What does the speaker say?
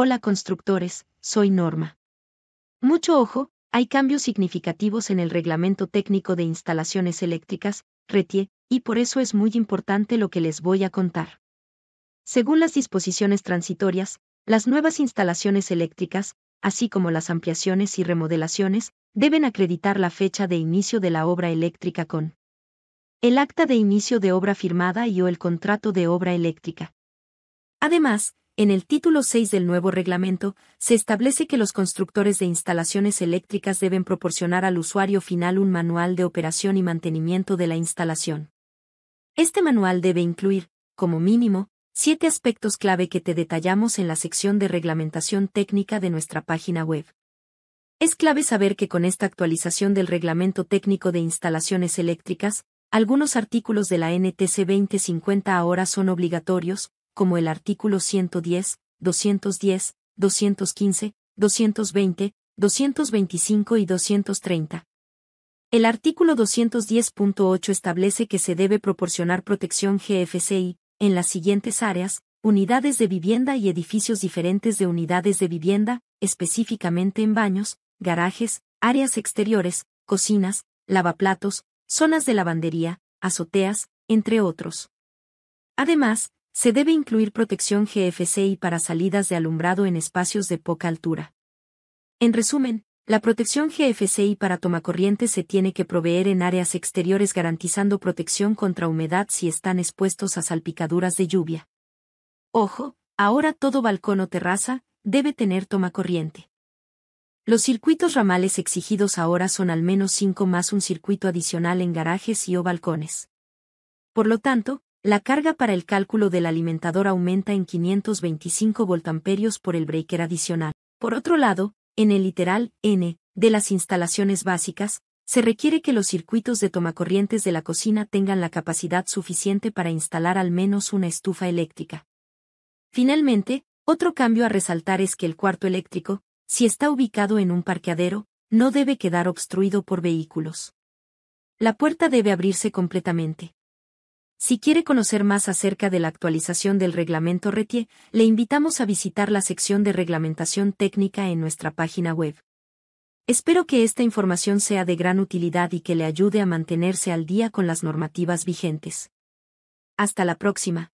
Hola constructores, soy Norma. Mucho ojo, hay cambios significativos en el Reglamento Técnico de Instalaciones Eléctricas, RETIE, y por eso es muy importante lo que les voy a contar. Según las disposiciones transitorias, las nuevas instalaciones eléctricas, así como las ampliaciones y remodelaciones, deben acreditar la fecha de inicio de la obra eléctrica con el acta de inicio de obra firmada y o el contrato de obra eléctrica. Además, en el título 6 del nuevo reglamento, se establece que los constructores de instalaciones eléctricas deben proporcionar al usuario final un manual de operación y mantenimiento de la instalación. Este manual debe incluir, como mínimo, siete aspectos clave que te detallamos en la sección de reglamentación técnica de nuestra página web. Es clave saber que con esta actualización del Reglamento Técnico de Instalaciones Eléctricas, algunos artículos de la NTC 2050 ahora son obligatorios, como el artículo 110, 210, 215, 220, 225 y 230. El artículo 210.8 establece que se debe proporcionar protección GFCI, en las siguientes áreas, unidades de vivienda y edificios diferentes de unidades de vivienda, específicamente en baños, garajes, áreas exteriores, cocinas, lavaplatos, zonas de lavandería, azoteas, entre otros. Además, se debe incluir protección GFCI para salidas de alumbrado en espacios de poca altura. En resumen, la protección GFCI para corriente se tiene que proveer en áreas exteriores garantizando protección contra humedad si están expuestos a salpicaduras de lluvia. Ojo, ahora todo balcón o terraza debe tener tomacorriente. Los circuitos ramales exigidos ahora son al menos 5 más un circuito adicional en garajes y o balcones. Por lo tanto, la carga para el cálculo del alimentador aumenta en 525 voltamperios por el breaker adicional. Por otro lado, en el literal N de las instalaciones básicas, se requiere que los circuitos de tomacorrientes de la cocina tengan la capacidad suficiente para instalar al menos una estufa eléctrica. Finalmente, otro cambio a resaltar es que el cuarto eléctrico, si está ubicado en un parqueadero, no debe quedar obstruido por vehículos. La puerta debe abrirse completamente. Si quiere conocer más acerca de la actualización del reglamento RETIE, le invitamos a visitar la sección de reglamentación técnica en nuestra página web. Espero que esta información sea de gran utilidad y que le ayude a mantenerse al día con las normativas vigentes. Hasta la próxima.